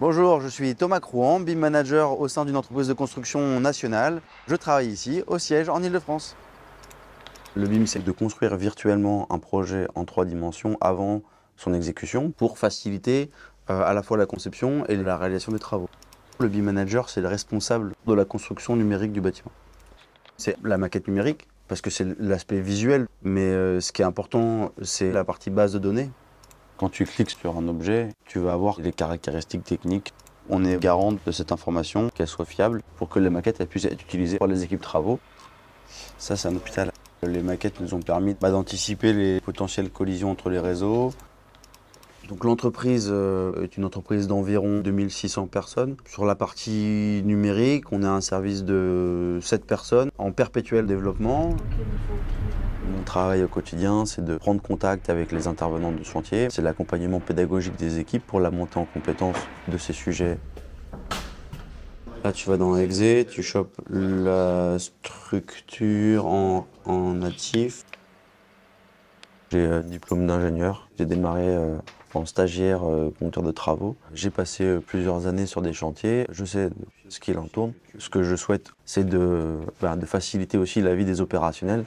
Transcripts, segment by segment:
Bonjour, je suis Thomas Crouan, BIM manager au sein d'une entreprise de construction nationale. Je travaille ici, au siège, en Ile-de-France. Le BIM, c'est de construire virtuellement un projet en trois dimensions avant son exécution pour faciliter euh, à la fois la conception et la réalisation des travaux. Le BIM manager, c'est le responsable de la construction numérique du bâtiment. C'est la maquette numérique, parce que c'est l'aspect visuel, mais euh, ce qui est important, c'est la partie base de données. Quand tu cliques sur un objet, tu vas avoir les caractéristiques techniques. On est garant de cette information, qu'elle soit fiable, pour que les maquettes puissent être utilisées par les équipes travaux. Ça, c'est un hôpital. Les maquettes nous ont permis bah, d'anticiper les potentielles collisions entre les réseaux. Donc l'entreprise euh, est une entreprise d'environ 2600 personnes. Sur la partie numérique, on a un service de 7 personnes en perpétuel développement. Mon travail au quotidien, c'est de prendre contact avec les intervenants du chantier. C'est l'accompagnement pédagogique des équipes pour la montée en compétence de ces sujets. Là, tu vas dans l'exé, tu chopes la structure en, natif. J'ai un euh, diplôme d'ingénieur. J'ai démarré euh, en stagiaire euh, compteur de travaux. J'ai passé plusieurs années sur des chantiers. Je sais ce qu'il en tourne. Ce que je souhaite, c'est de ben, faciliter aussi la vie des opérationnels.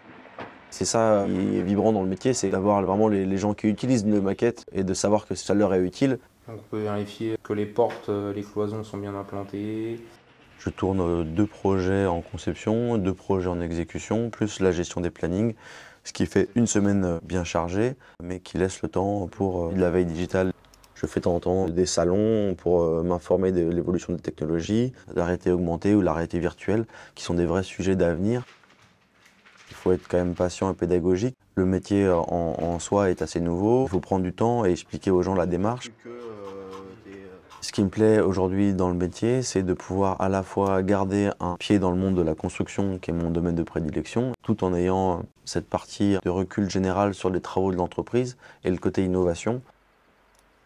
C'est ça qui est vibrant dans le métier, c'est d'avoir vraiment les, gens qui utilisent nos maquettes et de savoir que ça leur est utile. on peut vérifier que les portes, euh, les cloisons sont bien implantées. Je tourne euh, deux projets en conception, deux projets en exécution, plus la gestion des plannings, ce qui fait une semaine euh, bien chargée, mais qui laisse le temps pour de la veille digitale. Je fais de temps en temps des salons pour m'informer de l'évolution des technologies, réalité augmentée ou réalité virtuelle, qui sont des vrais sujets d'avenir faut être quand même patient et pédagogique. Le métier euh, en, en soi est assez nouveau. Il faut prendre du temps et expliquer aux gens la démarche. Euh, euh, Ce qui me plaît aujourd'hui dans le métier, c'est de pouvoir à la fois garder un pied dans le monde de la construction, qui est mon domaine de prédilection, tout en ayant cette partie de recul général sur les travaux de l'entreprise et le côté innovation.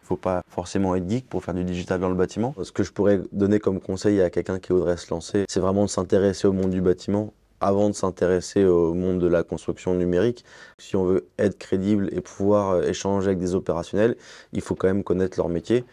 Il ne faut pas forcément être geek pour faire du digital dans le bâtiment. Ce que je pourrais donner comme conseil à quelqu'un qui voudrait se lancer, c'est vraiment de s'intéresser au monde du bâtiment avant de s'intéresser au monde de la construction numérique. Si on veut être crédible et pouvoir échanger avec des opérationnels, il faut quand même connaître leur métier.